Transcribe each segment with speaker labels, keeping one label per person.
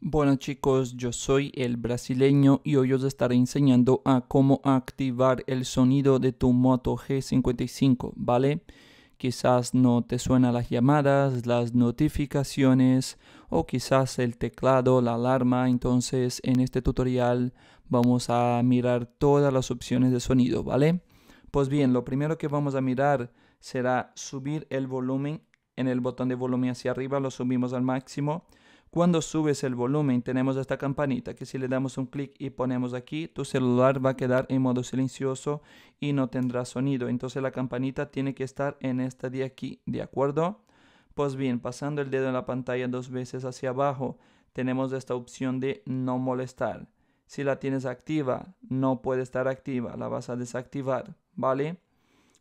Speaker 1: Bueno chicos, yo soy el brasileño y hoy os estaré enseñando a cómo activar el sonido de tu Moto G55, ¿vale? Quizás no te suenan las llamadas, las notificaciones o quizás el teclado, la alarma, entonces en este tutorial vamos a mirar todas las opciones de sonido, ¿vale? Pues bien, lo primero que vamos a mirar será subir el volumen en el botón de volumen hacia arriba, lo subimos al máximo. Cuando subes el volumen tenemos esta campanita que si le damos un clic y ponemos aquí, tu celular va a quedar en modo silencioso y no tendrá sonido. Entonces la campanita tiene que estar en esta de aquí, ¿de acuerdo? Pues bien, pasando el dedo en la pantalla dos veces hacia abajo, tenemos esta opción de no molestar. Si la tienes activa, no puede estar activa, la vas a desactivar, ¿vale?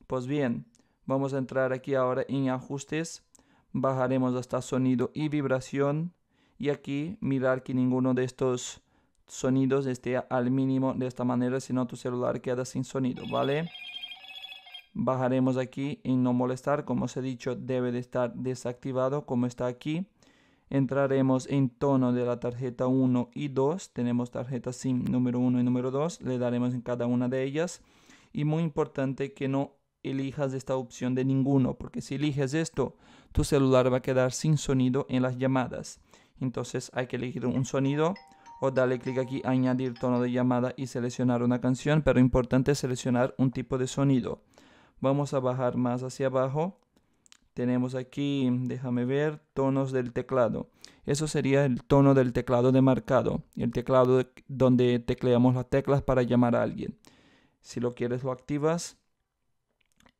Speaker 1: Pues bien, vamos a entrar aquí ahora en ajustes, bajaremos hasta sonido y vibración, y aquí mirar que ninguno de estos sonidos esté al mínimo de esta manera, sino tu celular queda sin sonido, ¿vale? Bajaremos aquí en no molestar, como os he dicho, debe de estar desactivado como está aquí. Entraremos en tono de la tarjeta 1 y 2, tenemos tarjetas SIM número 1 y número 2, le daremos en cada una de ellas. Y muy importante que no elijas esta opción de ninguno, porque si eliges esto, tu celular va a quedar sin sonido en las llamadas. Entonces hay que elegir un sonido o darle clic aquí añadir tono de llamada y seleccionar una canción, pero importante es seleccionar un tipo de sonido. Vamos a bajar más hacia abajo. Tenemos aquí, déjame ver, tonos del teclado. Eso sería el tono del teclado de marcado. el teclado donde tecleamos las teclas para llamar a alguien. Si lo quieres lo activas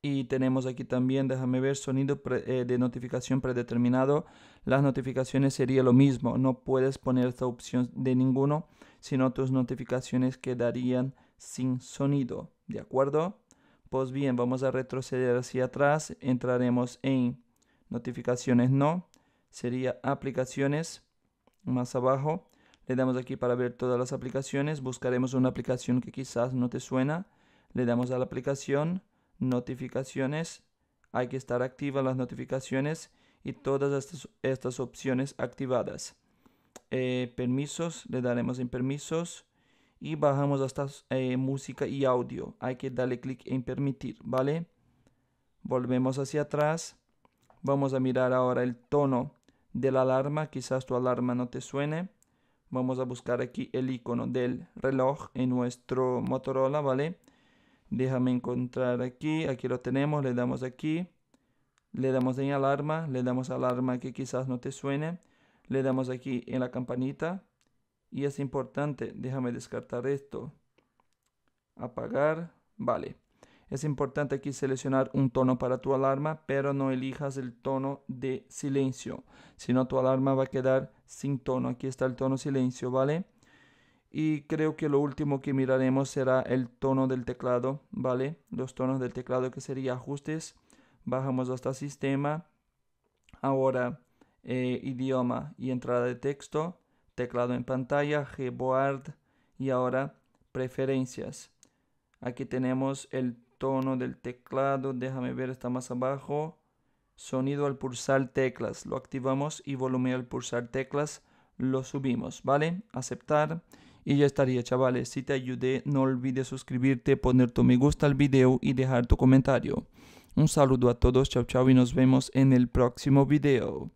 Speaker 1: y tenemos aquí también, déjame ver, sonido eh, de notificación predeterminado. Las notificaciones sería lo mismo. No puedes poner esta opción de ninguno, sino tus notificaciones quedarían sin sonido. ¿De acuerdo? Pues bien, vamos a retroceder hacia atrás. Entraremos en notificaciones no. Sería aplicaciones. Más abajo. Le damos aquí para ver todas las aplicaciones. Buscaremos una aplicación que quizás no te suena. Le damos a la aplicación notificaciones. Hay que estar activas las notificaciones y todas estas, opciones activadas. Eh, permisos, le daremos en permisos y bajamos hasta eh, música y audio. Hay que darle clic en permitir, ¿vale? Volvemos hacia atrás. Vamos a mirar ahora el tono de la alarma. Quizás tu alarma no te suene. Vamos a buscar aquí el icono del reloj en nuestro Motorola, ¿vale? Déjame encontrar aquí, aquí lo tenemos, le damos aquí, le damos en alarma, le damos alarma que quizás no te suene, le damos aquí en la campanita y es importante, déjame descartar esto, apagar, vale. Es importante aquí seleccionar un tono para tu alarma, pero no elijas el tono de silencio, sino tu alarma va a quedar sin tono. Aquí está el tono silencio, ¿vale? Y creo que lo último que miraremos será el tono del teclado, ¿vale? Los tonos del teclado que sería ajustes. Bajamos hasta sistema. Ahora eh, idioma y entrada de texto. Teclado en pantalla, Gboard y ahora preferencias. Aquí tenemos el tono del teclado. Déjame ver, está más abajo. Sonido al pulsar teclas. Lo activamos y volumen al pulsar teclas. Lo subimos, ¿vale? Aceptar. Y ya estaría, chavales. Si te ayudé, no olvides suscribirte, poner tu me gusta al video y dejar tu comentario. Un saludo a todos, chao chao y nos vemos en el próximo video.